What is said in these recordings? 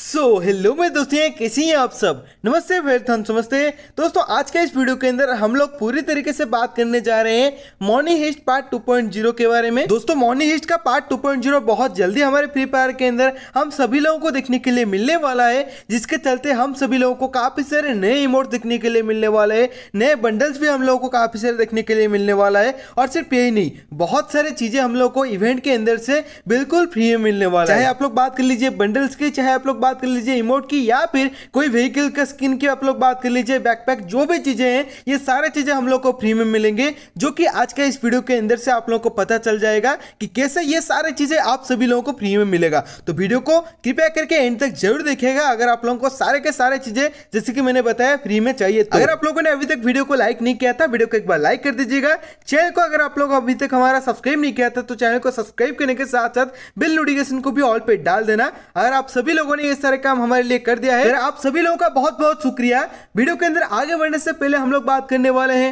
सो so, hello मेरे दोस्ती हैं कैसी हैं आप सब नमस्ते वेलथन तो समझते दोस्तों आज के इस वीडियो के अंदर हम लोग पूरी तरीके से बात करने जा रहे हैं मॉर्निंग हिस्ट पार्ट 2.0 के बारे में दोस्तों मॉर्निंग हिस्ट का पार्ट 2.0 बहुत जल्दी हमारे फ्री फायर के अंदर हम सभी लोगों को देखने के लिए मिलने वाला है जिसके चलते हम सभी लोगों को काफी सारे नए इमोट देखने के लिए मिलने वाला है नए बंडल्स भी हम लोगों को काफी सारे देखने के लिए मिलने वाला है और सिर्फ यही नहीं बहुत सारी चीजें हम लोग को इवेंट के अंदर से बिल्कुल फ्री में मिलने वाला है आप लोग बात कर लीजिए बंडल्स की चाहे आप लोग बात कर लीजिए इमोट की या फिर कोई व्हीकल का स्किन की आप लोग बात कर लीजिए बैकपैक जो भी चीज़ें हैं ये सारे चीज़ें हम लोग को फ्री में मिलेंगे जो कि आज का इस वीडियो के अंदर से आप लोगों को पता चल जाएगा कि कैसे ये सारे चीज़ें आप सभी लोगों को फ्री में मिलेगा तो वीडियो को कृपया करके एंड तक जरूर देखेगा अगर आप लोगों को सारे के सारे चीज़ें जैसे कि मैंने बताया फ्री में चाहिए तो। अगर आप लोगों ने अभी तक वीडियो को लाइक नहीं किया था वीडियो को एक बार लाइक कर दीजिएगा चैनल को अगर आप लोग अभी तक हमारा सब्सक्राइब नहीं किया था तो चैनल को सब्सक्राइब करने के साथ साथ बिल नोटिफिकेशन को भी ऑल पे डाल देना अगर आप सभी लोगों ने ये सारे काम हमारे लिए कर दिया है आप सभी लोगों का बहुत बहुत शुक्रिया वीडियो के अंदर आगे बढ़ने से पहले हम लोग बात करने वाले हैं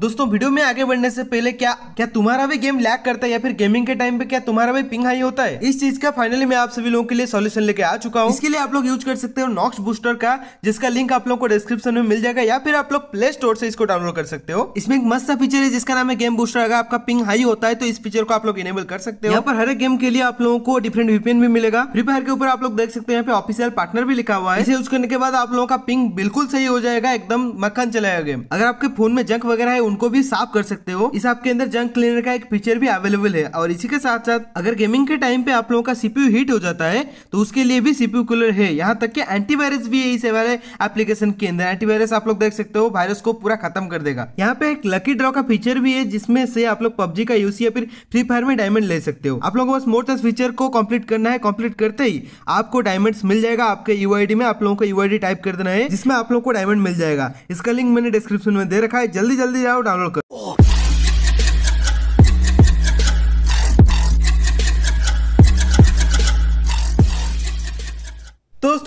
दोस्तों वीडियो में आगे बढ़ने से पहले क्या क्या तुम्हारा भी गेम लैग करता है या फिर गेमिंग के टाइम पे क्या तुम्हारा भी पिंग हाई होता है इस चीज का फाइनली मैं आप सभी लोगों के लिए सॉल्यूशन लेके आ चुका हूँ इसके लिए आप लोग यूज कर सकते हो नॉक्स बूस्टर का जिसका लिंक आप लोग को डिस्क्रिप्शन में मिल जाएगा या फिर आप लोग प्ले स्टोर से इसको डाउनलोड कर सकते हो इसमें एक मस्त सा फीचर है जिसका नाम है गेम बूस्टर अगर आपका पिंग हाई होता है तो इस फीचर को आप लोग इनेबल कर सकते हो यहाँ पर हर एक गेम के लिए आप लोगों को डिफरेंट वीपीएन भी मिलेगा फ्री फायर के ऊपर आप लोग देख सकते हैं यहाँ पे ऑफिसियल पार्टनर भी लिखा हुआ है इसे यूज करने के बाद आप लोगों का पिंग बिल्कुल सही हो जाएगा एकदम मक्खन चलाएगा गेम अगर आपके फोन में जंक वगैरह है उनको भी साफ कर सकते हो इस ऐप के अंदर जंक क्लीनर का एक फीचर भी अवेलेबल है और इसी के साथ साथ अगर गेमिंग के टाइम पे आप लोगों का सीपीयू हीट हो जाता है तो उसके लिए भी सीपीयू कूलर है यहाँ तक कि एंटीवायरस भी है इस वाले एप्लीकेशन के अंदर एंटीवायरस आप लोग देख सकते हो वायरस को पूरा खत्म कर देगा यहाँ पे एक लकी ड्रॉ का फीचर भी है जिसमें से आप लोग पब्जी का यूज या फिर फ्री फायर में डायमंड ले सकते हो आप लोगों को बस मोर दस फीचर को कम्प्लीट करना है कम्प्लीट करते ही आपको डायमंड मिल जाएगा आपके यू में आप लोगों को यू टाइप कर देना है जिसमें आप लोग को डायमंड मिल जाएगा इसका लिंक मैंने डिस्क्रिप्शन में दे रखा है जल्दी जल्दी जाओ Download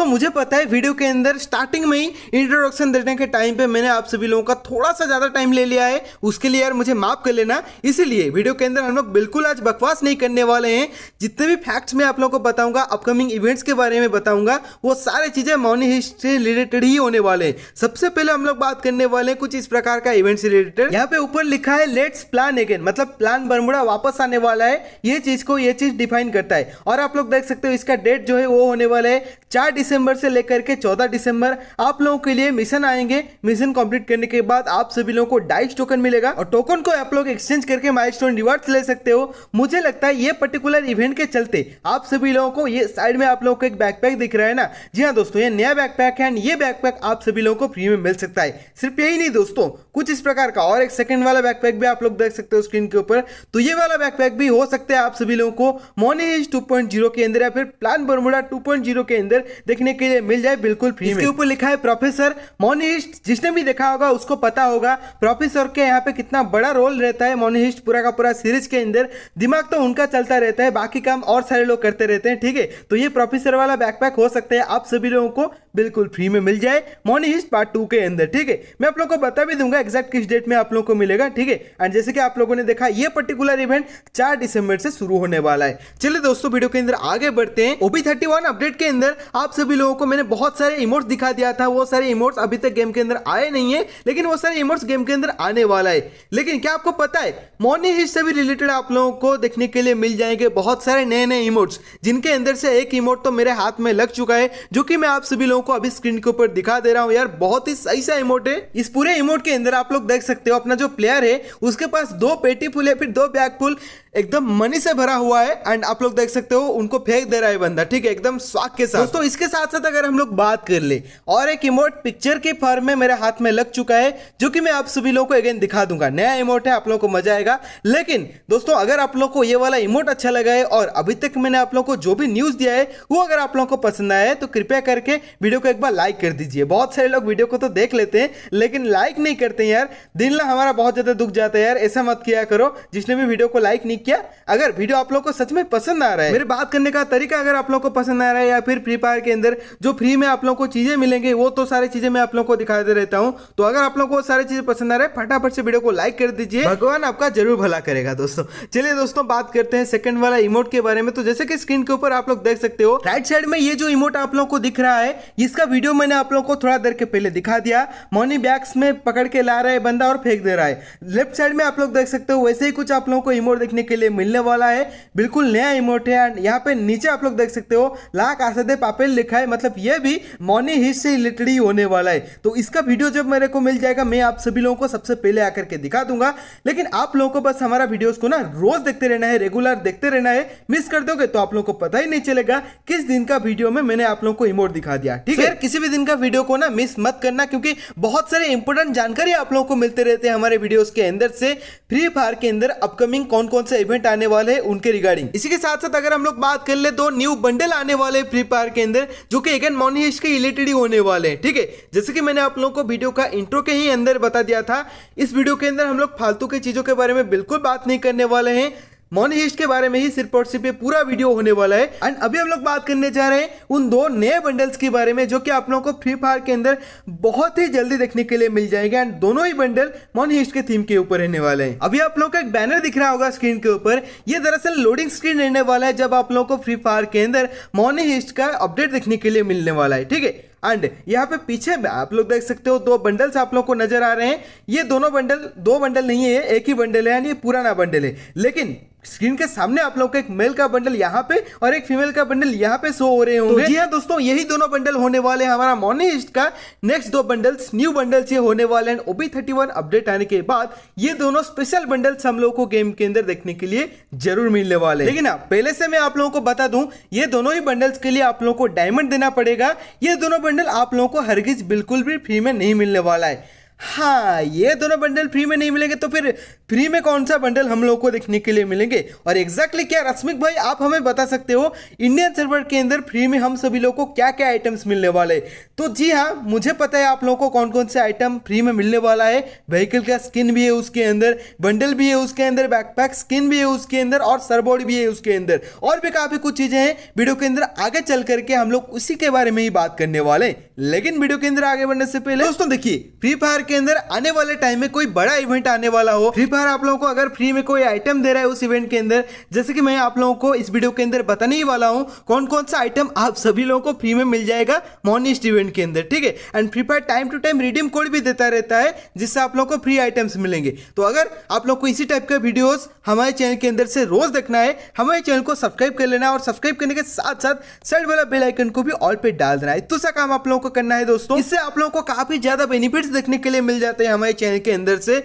दोस्तों मुझे पता है वीडियो के अंदर स्टार्टिंग में ही इंट्रोडक्शन देने के टाइम पे मैंने आप सभी लोगों का थोड़ा सा ज़्यादा टाइम ले लिया है उसके लिए यार मुझे माफ़ कर लेना इसीलिए वीडियो के अंदर हम लोग बिल्कुल आज बकवास नहीं करने वाले हैं जितने भी फैक्ट्स मैं आप लोगों को बताऊंगा अपकमिंग इवेंट्स के बारे में बताऊंगा वो सारी चीज़ें मौनी हिस्ट्री रिलेटेड ही होने वाले हैं सबसे पहले हम लोग बात करने वाले हैं कुछ इस प्रकार का इवेंट से रिलेटेड यहाँ पे ऊपर लिखा है लेट्स प्लान अगेन मतलब प्लान बरमुड़ा वापस आने वाला है ये चीज़ को ये चीज़ डिफाइन करता है और आप लोग देख सकते हो इसका डेट जो है वो होने वाला है चार दिसंबर से लेकर के 14 दिसंबर आप लोगों के लिए मिशन आएंगे मिशन कंप्लीट करने के बाद आप सभी लोगों को डाइस टोकन मिलेगा और टोकन को आप लोग एक्सचेंज करके माइलस्टोन रिवार्ड्स ले सकते हो मुझे लगता है ये पर्टिकुलर इवेंट के चलते आप सभी लोगों को ये साइड में आप लोगों को एक बैकपैक दिख रहा है ना जी हाँ दोस्तों ये नया बैकपैक है ये बैकपैक आप सभी लोगों को फ्री में मिल सकता है सिर्फ यही नहीं दोस्तों कुछ इस प्रकार का और एक सेकंड वाला बैकपैक भी आप लोग देख सकते हो स्क्रीन के ऊपर तो ये वाला बैकपैक भी हो सकता है आप सभी लोगों को मोनी 2.0 के अंदर या फिर प्लान बर्मुडा 2.0 के अंदर देखने देखने के लिए मिल जाए बिल्कुल फ्री इसके ऊपर लिखा है प्रोफेसर मोनिस्ट जिसने भी देखा होगा उसको पता होगा प्रोफेसर के यहाँ पे कितना बड़ा रोल रहता है मोनिस्ट पूरा का पूरा सीरीज के अंदर दिमाग तो उनका चलता रहता है बाकी काम और सारे लोग करते रहते हैं ठीक है तो ये प्रोफेसर वाला बैकपैक हो सकता है आप सभी लोगों को बिल्कुल फ्री में मिल जाए मॉर्निंग हिस्ट पार्ट टू के अंदर ठीक है मैं आप लोग को बता भी दूंगा एग्जैक्ट किस डेट में आप लोग को मिलेगा ठीक है एंड जैसे कि आप लोगों ने देखा ये पर्टिकुलर इवेंट चार दिसंबर से शुरू होने वाला है चलिए दोस्तों वीडियो के अंदर आगे बढ़ते हैं ओबी थर्टी अपडेट के अंदर आप सभी लोगों को मैंने बहुत सारे इमोट्स दिखा दिया था वो सारे इमोट्स अभी तक गेम के अंदर आए नहीं है लेकिन वो सारे इमोट्स गेम के अंदर आने वाला है लेकिन क्या आपको पता है मॉर्निंग हिस्ट से भी रिलेटेड आप लोगों को देखने के लिए मिल जाएंगे बहुत सारे नए नए इमोट्स जिनके अंदर से एक इमोट तो मेरे हाथ में लग चुका है जो कि मैं आप सभी लोगों लोगों को अभी स्क्रीन के ऊपर दिखा दे रहा हूँ यार बहुत ही सही सा इमोट है इस पूरे इमोट के अंदर आप लोग देख सकते हो अपना जो प्लेयर है उसके पास दो पेटी फुल है फिर दो बैग फुल एकदम मनी से भरा हुआ है एंड आप लोग देख सकते हो उनको फेंक दे रहा है बंदा ठीक है एकदम स्वाग के साथ दोस्तों इसके साथ साथ अगर हम लोग बात कर ले और एक इमोट पिक्चर के फॉर्म में मेरे हाथ में लग चुका है जो कि मैं आप सभी लोगों को अगेन दिखा दूंगा नया इमोट है आप लोगों को मजा आएगा लेकिन दोस्तों अगर आप लोग को ये वाला इमोट अच्छा लगा है और अभी तक मैंने आप लोग को जो भी न्यूज दिया है वो अगर आप लोग को पसंद आया है तो कृपया करके वीडियो को एक बार लाइक कर दीजिए बहुत सारे लोग वीडियो को तो देख लेते हैं लेकिन लाइक नहीं करते यार दिल ना हमारा बहुत ज्यादा दुख जाता है यार ऐसा मत किया करो जिसने भी वीडियो को लाइक नहीं लाइक किया अगर वीडियो आप लोग को सच में पसंद आ रहा है मेरे बात करने का तरीका अगर आप लोग को पसंद आ रहा है या फिर फ्री फायर के अंदर जो फ्री में आप लोग को चीजें मिलेंगे वो तो सारी चीजें मैं आप लोग को दिखाते रहता हूँ तो अगर आप लोग को सारी चीजें पसंद आ रहा है फटाफट से वीडियो को लाइक कर दीजिए भगवान आपका जरूर भला करेगा दोस्तों चलिए दोस्तों बात करते हैं सेकंड वाला इमोट के बारे में तो जैसे कि स्क्रीन के ऊपर आप लोग देख सकते हो राइट साइड में ये जो इमोट आप लोग को दिख रहा है इसका वीडियो मैंने आप लोग को थोड़ा देर के पहले दिखा दिया मनी बैग्स में पकड़ के ला रहा है बंदा और फेंक दे रहा है लेफ्ट साइड में आप लोग देख सकते हो वैसे ही कुछ आप लोगों को इमोट देखने के लिए मिलने वाला है बिल्कुल नया इमोट है एंड यहाँ पे नीचे आप लोग देख सकते हो लाख आसदे पापेल लिखा है मतलब ये भी मॉनी हिस्स से रिलेटेड ही होने वाला है तो इसका वीडियो जब मेरे को मिल जाएगा मैं आप सभी लोगों को सबसे पहले आकर के दिखा दूंगा लेकिन आप लोगों को बस हमारा वीडियोज को ना रोज देखते रहना है रेगुलर देखते रहना है मिस कर दोगे तो आप लोगों को पता ही नहीं चलेगा किस दिन का वीडियो में मैंने आप लोगों को इमोट दिखा दिया ठीक है किसी भी दिन का वीडियो को ना मिस मत करना क्योंकि बहुत सारे इंपोर्टेंट जानकारी आप लोगों को मिलते रहते हैं हमारे वीडियोस के अंदर से फ्री फायर के अंदर अपकमिंग कौन कौन से इवेंट आने वाले हैं उनके रिगार्डिंग इसी के साथ साथ अगर हम लोग बात कर ले तो न्यू बंडल आने वाले फ्री फायर के अंदर जो कि अगेन मॉनिश के रिलेटेड ही होने वाले हैं ठीक है जैसे कि मैंने आप लोगों को वीडियो का इंट्रो के ही अंदर बता दिया था इस वीडियो के अंदर हम लोग फालतू की चीजों के बारे में बिल्कुल बात नहीं करने वाले हैं मॉनी हिस्ट के बारे में ही सिर्फ और सिर्फ पूरा वीडियो होने वाला है एंड अभी हम लोग बात करने जा रहे हैं उन दो नए बंडल्स के बारे में जो कि आप लोगों को फ्री फायर के अंदर बहुत ही जल्दी देखने के लिए मिल जाएंगे एंड दोनों ही बंडल मॉनी हिस्ट के थीम के ऊपर रहने वाले हैं अभी आप लोग का एक बैनर दिख रहा होगा स्क्रीन के ऊपर ये दरअसल लोडिंग स्क्रीन रहने वाला है जब आप लोगों को फ्री फायर के अंदर मॉनी हिस्ट का अपडेट देखने के लिए मिलने वाला है ठीक है एंड यहाँ पे पीछे में आप लोग देख सकते हो दो बंडल्स आप लोग को नजर आ रहे हैं ये दोनों बंडल दो बंडल नहीं है एक ही बंडल है एंड ये पुराना बंडल है लेकिन स्क्रीन के सामने आप लोग का एक मेल का बंडल यहाँ पे और एक फीमेल का बंडल यहाँ पे शो हो रहे तो होंगे तो जी हाँ दोस्तों यही दोनों बंडल होने वाले हैं हमारा मॉर्निंग ईस्ट का नेक्स्ट दो बंडल्स न्यू बंडल्स ये होने वाले हैं ओबी थर्टी वन अपडेट आने के बाद ये दोनों स्पेशल बंडल्स हम लोग को गेम के अंदर देखने के लिए जरूर मिलने वाले लेकिन हाँ, पहले से मैं आप लोगों को बता दू ये दोनों ही बंडल्स के लिए आप लोगों को डायमंड देना पड़ेगा ये दोनों बंडल आप लोगों को हरगिज बिल्कुल भी फ्री में नहीं मिलने वाला है हाँ ये दोनों बंडल फ्री में नहीं मिलेंगे तो फिर फ्री में कौन सा बंडल हम लोग को देखने के लिए मिलेंगे और एग्जैक्टली क्या रश्मिक भाई आप हमें बता सकते हो इंडियन सर्वर के अंदर फ्री में हम सभी लोग को क्या क्या आइटम्स मिलने वाले तो जी हाँ मुझे पता है आप लोगों को कौन कौन से आइटम फ्री में मिलने वाला है व्हीकल का स्किन भी है उसके अंदर बंडल भी है उसके अंदर बैकपैक स्किन भी है उसके अंदर और सरबोर्ड भी है उसके अंदर और भी काफ़ी कुछ चीज़ें हैं वीडियो के अंदर आगे चल करके हम लोग उसी के बारे में ही बात करने वाले लेकिन वीडियो के अंदर आगे बढ़ने से पहले दोस्तों देखिए फ्री फायर के अंदर आने वाले टाइम में कोई बड़ा इवेंट आने वाला हो फ्री फायर बार आप लोगों को अगर फ्री में कोई आइटम दे रहा है उस इवेंट के अंदर जैसे कि मैं आप लोगों को इस वीडियो के अंदर बताने ही वाला हूँ कौन कौन सा आइटम आप सभी लोगों को फ्री में मिल जाएगा मॉर्निस्ट इवेंट के अंदर ठीक है and free fire time to time redeem code भी देता रहता है जिससे आप लोगों को फ्री आइटम्स मिलेंगे तो अगर आप लोग को इसी टाइप के वीडियोज हमारे चैनल के अंदर से रोज देखना है हमारे चैनल को सब्सक्राइब कर लेना और सब्सक्राइब करने के साथ साथ साइड वाला बेलाइकन को भी ऑल पे डाल देना है तो सा काम आप लोगों को करना है दोस्तों इससे आप लोगों को काफी ज्यादा बेनिफिट्स देखने के लिए मिल जाते हैं हमारे चैनल के अंदर से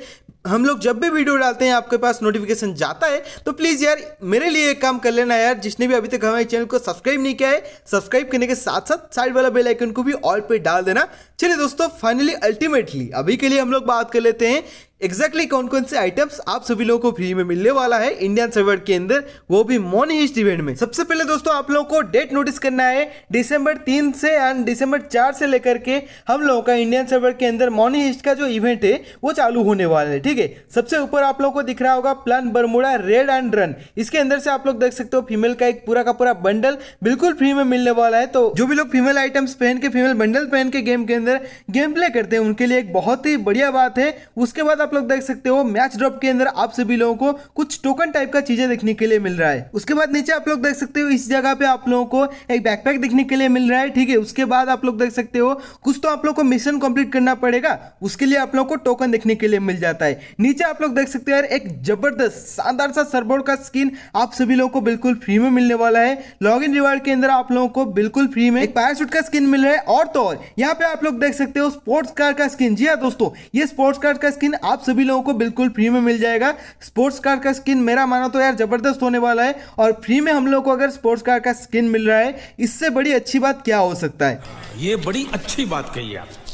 हम लोग जब भी वीडियो डालते हैं आपके पास नोटिफिकेशन जाता है तो प्लीज़ यार मेरे लिए एक काम कर लेना यार जिसने भी अभी तक हमारे चैनल को सब्सक्राइब नहीं किया है सब्सक्राइब करने के साथ साथ साइड वाला बेल आइकन को भी ऑल पे डाल देना चलिए दोस्तों फाइनली अल्टीमेटली अभी के लिए हम लोग बात कर लेते हैं एग्जैक्टली exactly कौन कौन से आइटम्स आप सभी लोगों को फ्री में मिलने वाला है इंडियन सर्वर के अंदर वो भी मॉर्निंग हिस्ट इवेंट में सबसे पहले दोस्तों आप लोगों को डेट नोटिस करना है दिसंबर तीन से एंड दिसंबर चार से लेकर के हम लोगों का इंडियन सर्वर के अंदर मॉर्निंग हिस्ट का जो इवेंट है वो चालू होने वाला है ठीक है सबसे ऊपर आप लोगों को दिख रहा होगा plan Bermuda red and run इसके अंदर से आप लोग देख सकते हो फीमेल का एक पूरा का पूरा बंडल बिल्कुल फ्री में मिलने वाला है तो जो भी लोग फीमेल आइटम्स पहन के फीमेल बंडल पहन के गेम के अंदर गेम प्ले करते हैं उनके लिए एक बहुत ही बढ़िया बात है उसके बाद आप लोग देख सकते हो मैच ड्रॉप के अंदर आप सभी लोगों को कुछ टोकन टाइप का चीजें देखने के लिए मिल रहा है उसके बाद नीचे आप लोग देख सकते हो इस जगह पे आप लोगों को एक बैकपैक देखने के लिए मिल रहा है ठीक है उसके बाद आप लोग देख सकते हो कुछ तो आप लोग को मिशन कंप्लीट करना पड़ेगा उसके लिए आप लोग को टोकन देखने के लिए मिल जाता है नीचे आप लोग देख सकते हो यार एक जबरदस्त शानदार सा सरबोर्ड का स्किन आप सभी लोगों को बिल्कुल फ्री में मिलने वाला है लॉग इन रिवार्ड के अंदर आप लोगों को बिल्कुल फ्री में पैरासूट का स्किन मिल रहा है और तो और यहाँ पे आप लोग देख सकते हो स्पोर्ट्स कार का स्किन जी हाँ दोस्तों ये स्पोर्ट्स कार का स्किन आप आप सभी लोगों को बिल्कुल फ्री में मिल जाएगा स्पोर्ट्स कार का स्किन मेरा माना तो यार ज़बरदस्त होने वाला है और फ्री में हम लोग को अगर स्पोर्ट्स कार का स्किन मिल रहा है इससे बड़ी अच्छी बात क्या हो सकता है ये बड़ी अच्छी बात कही आप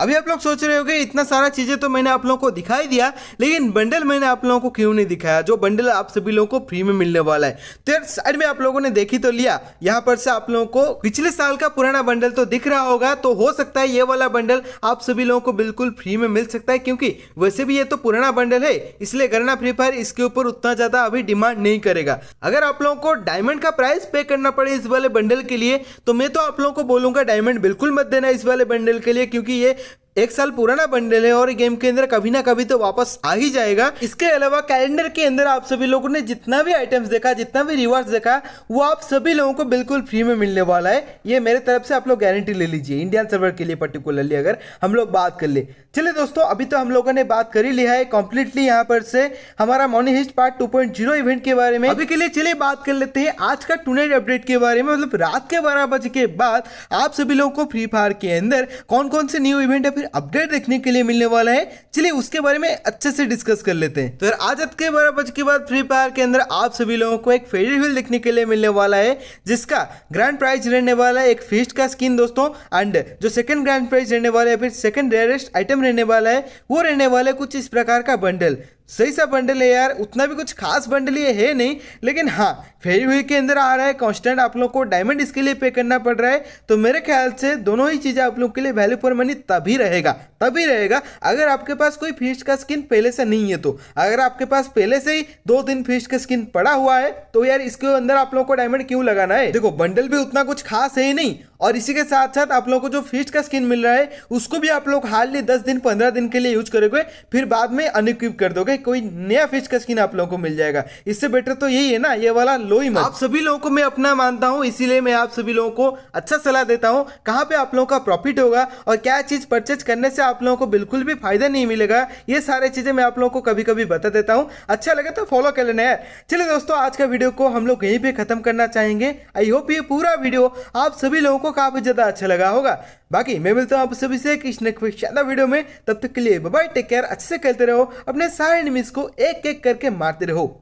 अभी आप लोग सोच रहे होंगे इतना सारा चीज़ें तो मैंने आप लोगों को दिखाई दिया लेकिन बंडल मैंने आप लोगों को क्यों नहीं दिखाया जो बंडल आप सभी लोगों को फ्री में मिलने वाला है तो यार साइड में आप लोगों ने देखी तो लिया यहाँ पर से आप लोगों को पिछले साल का पुराना बंडल तो दिख रहा होगा तो हो सकता है ये वाला बंडल आप सभी लोगों को बिल्कुल फ्री में मिल सकता है क्योंकि वैसे भी ये तो पुराना बंडल है इसलिए गरना फ्री फायर इसके ऊपर उतना ज़्यादा अभी डिमांड नहीं करेगा अगर आप लोगों को डायमंड का प्राइस पे करना पड़े इस वाले बंडल के लिए तो मैं तो आप लोगों को बोलूंगा डायमंड बिल्कुल मत देना इस वाले बंडल के लिए क्योंकि ये एक साल पुराना बंडल है और गेम के अंदर कभी ना कभी तो वापस आ ही जाएगा इसके अलावा कैलेंडर के अंदर आप सभी लोगों ने जितना भी आइटम्स देखा जितना भी रिवार्ड देखा वो आप सभी लोगों को बिल्कुल फ्री में मिलने वाला है ये मेरे तरफ से आप लोग गारंटी ले लीजिए इंडियन सर्वर के लिए पर्टिकुलरली अगर हम लोग बात कर ले चलिए दोस्तों अभी तो हम लोगों ने बात कर ही लिया है कम्प्लीटली यहाँ पर से हमारा मॉर्निंग हिस्ट पार्ट टू इवेंट के बारे में अभी के लिए चलिए बात कर लेते हैं आज का टू अपडेट के बारे में मतलब रात के बारह बजे के बाद आप सभी लोगों को फ्री फायर के अंदर कौन कौन से न्यू इवेंट है फिर अपडेट देखने के लिए मिलने वाला है चलिए उसके बारे में अच्छे से डिस्कस कर लेते हैं तो यार आज रात के बारह बज के बाद फ्री फायर के अंदर आप सभी लोगों को एक फेडर व्हील देखने के लिए मिलने वाला है जिसका ग्रैंड प्राइज रहने वाला है एक फिस्ट का स्किन दोस्तों एंड जो सेकंड ग्रैंड प्राइज रहने वाला है फिर सेकंड रेयरेस्ट आइटम रहने वाला है वो रहने वाला है कुछ इस प्रकार का बंडल सही सा बंडल है यार उतना भी कुछ खास बंडल ये है नहीं लेकिन हाँ फेरी हुई के अंदर आ रहा है कॉन्स्टेंट आप लोग को डायमंड इसके लिए पे करना पड़ रहा है तो मेरे ख्याल से दोनों ही चीज़ें आप लोग के लिए वैल्यू फॉर मनी तभी रहेगा तभी रहेगा अगर आपके पास कोई फीस का स्किन पहले से नहीं है तो अगर आपके पास पहले से ही दो तीन फीस का स्किन पड़ा हुआ है तो यार इसके अंदर आप लोग को डायमंड क्यों लगाना है देखो बंडल भी उतना कुछ खास है ही नहीं और इसी के साथ साथ आप लोग को जो फिस्ट का स्किन मिल रहा है उसको भी आप लोग हार्डली दस दिन पंद्रह दिन के लिए यूज करोगे फिर बाद में अनइक्विप कर दोगे कोई नया फिस्ट का स्किन आप लोगों को मिल जाएगा इससे बेटर तो यही है ना ये वाला लो ही आप सभी लोगों को मैं अपना मानता हूँ इसीलिए मैं आप सभी लोगों को अच्छा सलाह देता हूँ कहाँ पे आप लोगों का प्रॉफिट होगा और क्या चीज़ परचेज करने से आप लोगों को बिल्कुल भी फायदा नहीं मिलेगा ये सारे चीज़ें मैं आप लोगों को कभी कभी बता देता हूँ अच्छा लगे तो फॉलो कर लेना यार चलिए दोस्तों आज का वीडियो को हम लोग यहीं पर खत्म करना चाहेंगे आई होप ये पूरा वीडियो आप सभी लोगों को काफ़ी ज़्यादा अच्छा लगा होगा बाकी मैं मिलता हूँ आप सभी से किसी ज्यादा वीडियो में तब तक के लिए बाय टेक केयर अच्छे से खेलते रहो अपने सारे निमिस को एक एक करके मारते रहो